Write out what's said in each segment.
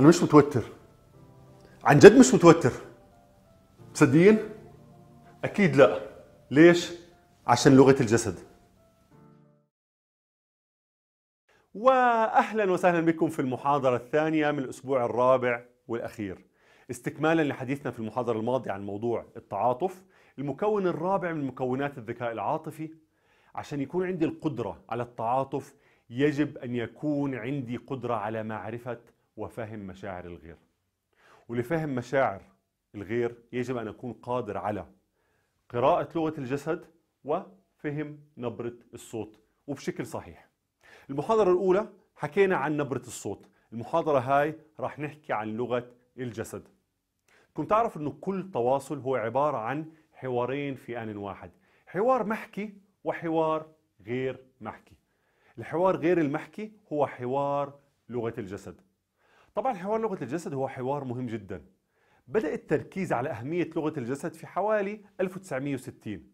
انا مش متوتر عن جد مش متوتر مصدقين اكيد لا ليش عشان لغه الجسد واهلا وسهلا بكم في المحاضره الثانيه من الاسبوع الرابع والاخير استكمالا لحديثنا في المحاضره الماضيه عن موضوع التعاطف المكون الرابع من مكونات الذكاء العاطفي عشان يكون عندي القدره على التعاطف يجب ان يكون عندي قدره على معرفه وفهم مشاعر الغير ولفهم مشاعر الغير يجب أن أكون قادر على قراءة لغة الجسد وفهم نبرة الصوت وبشكل صحيح المحاضرة الأولى حكينا عن نبرة الصوت المحاضرة هاي راح نحكي عن لغة الجسد كنت تعرف أنه كل تواصل هو عبارة عن حوارين في آن واحد حوار محكي وحوار غير محكي الحوار غير المحكي هو حوار لغة الجسد طبعا حوار لغة الجسد هو حوار مهم جدا بدأ التركيز على أهمية لغة الجسد في حوالي 1960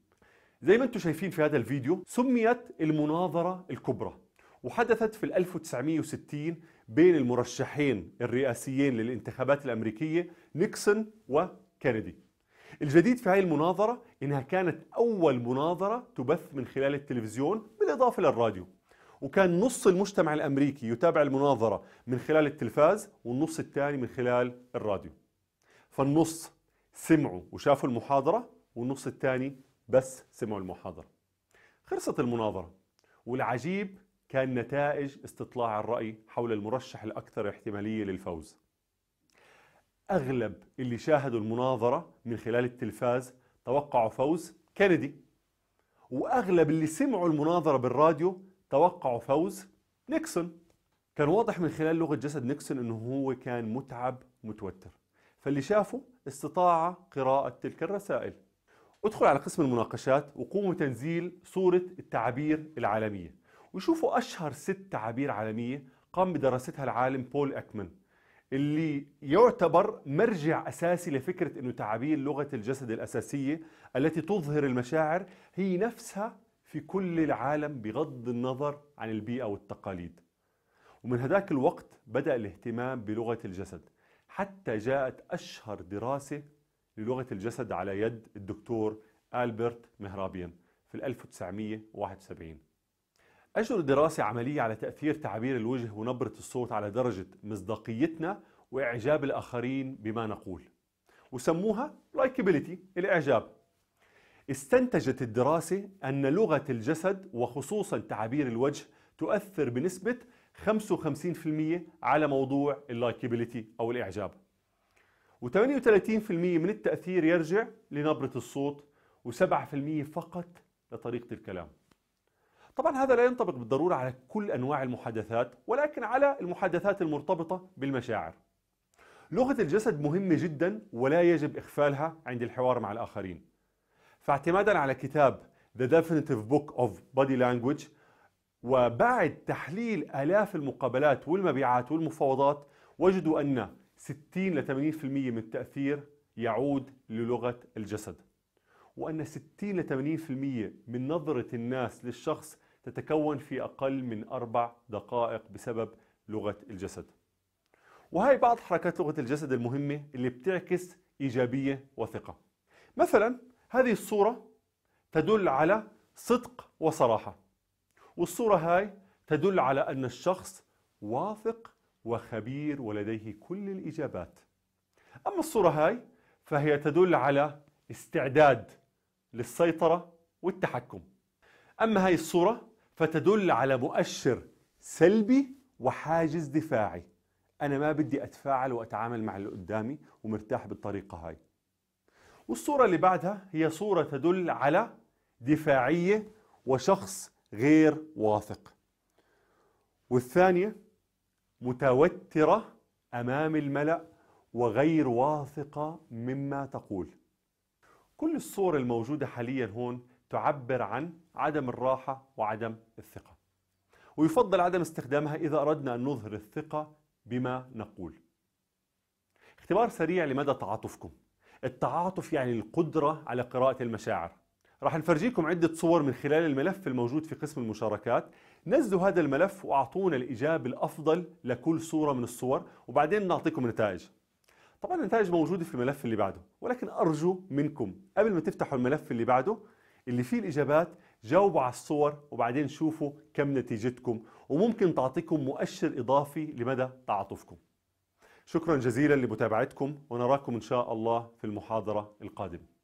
زي ما انتم شايفين في هذا الفيديو سميت المناظرة الكبرى وحدثت في 1960 بين المرشحين الرئاسيين للانتخابات الأمريكية نيكسون وكندي الجديد في هذه المناظرة إنها كانت أول مناظرة تبث من خلال التلفزيون بالإضافة للراديو وكان نص المجتمع الامريكي يتابع المناظره من خلال التلفاز والنص الثاني من خلال الراديو. فالنص سمعوا وشافوا المحاضره والنص الثاني بس سمعوا المحاضره. خلصت المناظره والعجيب كان نتائج استطلاع الراي حول المرشح الاكثر احتماليه للفوز. اغلب اللي شاهدوا المناظره من خلال التلفاز توقعوا فوز كندي واغلب اللي سمعوا المناظره بالراديو توقعوا فوز نيكسون كان واضح من خلال لغة جسد نيكسون أنه هو كان متعب متوتر فاللي شافه استطاع قراءة تلك الرسائل ادخل على قسم المناقشات وقوموا تنزيل صورة التعابير العالمية وشوفوا أشهر ست تعابير عالمية قام بدراستها العالم بول أكمن اللي يعتبر مرجع أساسي لفكرة أنه تعابير لغة الجسد الأساسية التي تظهر المشاعر هي نفسها في كل العالم بغض النظر عن البيئة والتقاليد ومن هذاك الوقت بدأ الاهتمام بلغة الجسد حتى جاءت أشهر دراسة للغة الجسد على يد الدكتور ألبرت مهرابيان في 1971 أجروا دراسة عملية على تأثير تعبير الوجه ونبرة الصوت على درجة مصداقيتنا وإعجاب الآخرين بما نقول وسموها لايكابيليتي الإعجاب استنتجت الدراسة أن لغة الجسد وخصوصا تعابير الوجه تؤثر بنسبة 55% على موضوع اللايكابيليتي أو الإعجاب و38% من التأثير يرجع لنبرة الصوت و7% فقط لطريقة الكلام طبعا هذا لا ينطبق بالضرورة على كل أنواع المحادثات ولكن على المحادثات المرتبطة بالمشاعر لغة الجسد مهمة جدا ولا يجب إخفالها عند الحوار مع الآخرين فاعتمادا على كتاب The Definitive Book of Body Language وبعد تحليل آلاف المقابلات والمبيعات والمفاوضات وجدوا أن 60 ل 80% من التأثير يعود للغة الجسد وأن 60 ل 80% من نظرة الناس للشخص تتكون في أقل من أربع دقائق بسبب لغة الجسد وهي بعض حركات لغة الجسد المهمة اللي بتعكس إيجابية وثقة مثلا هذه الصورة تدل على صدق وصراحة والصورة هاي تدل على أن الشخص واثق وخبير ولديه كل الإجابات أما الصورة هاي فهي تدل على استعداد للسيطرة والتحكم أما هاي الصورة فتدل على مؤشر سلبي وحاجز دفاعي أنا ما بدي أتفاعل وأتعامل مع اللي قدامي ومرتاح بالطريقة هاي والصورة اللي بعدها هي صورة تدل على دفاعية وشخص غير واثق والثانية متوترة أمام الملأ وغير واثقة مما تقول كل الصور الموجودة حاليا هون تعبر عن عدم الراحة وعدم الثقة ويفضل عدم استخدامها إذا أردنا أن نظهر الثقة بما نقول اختبار سريع لمدى تعاطفكم التعاطف يعني القدرة على قراءة المشاعر راح نفرجيكم عدة صور من خلال الملف الموجود في قسم المشاركات نزلوا هذا الملف وأعطونا الإجابة الأفضل لكل صورة من الصور وبعدين نعطيكم نتائج طبعا النتائج موجودة في الملف اللي بعده ولكن أرجو منكم قبل ما تفتحوا الملف اللي بعده اللي فيه الإجابات جاوبوا على الصور وبعدين شوفوا كم نتيجتكم وممكن تعطيكم مؤشر إضافي لمدى تعاطفكم شكرا جزيلا لمتابعتكم ونراكم إن شاء الله في المحاضرة القادمة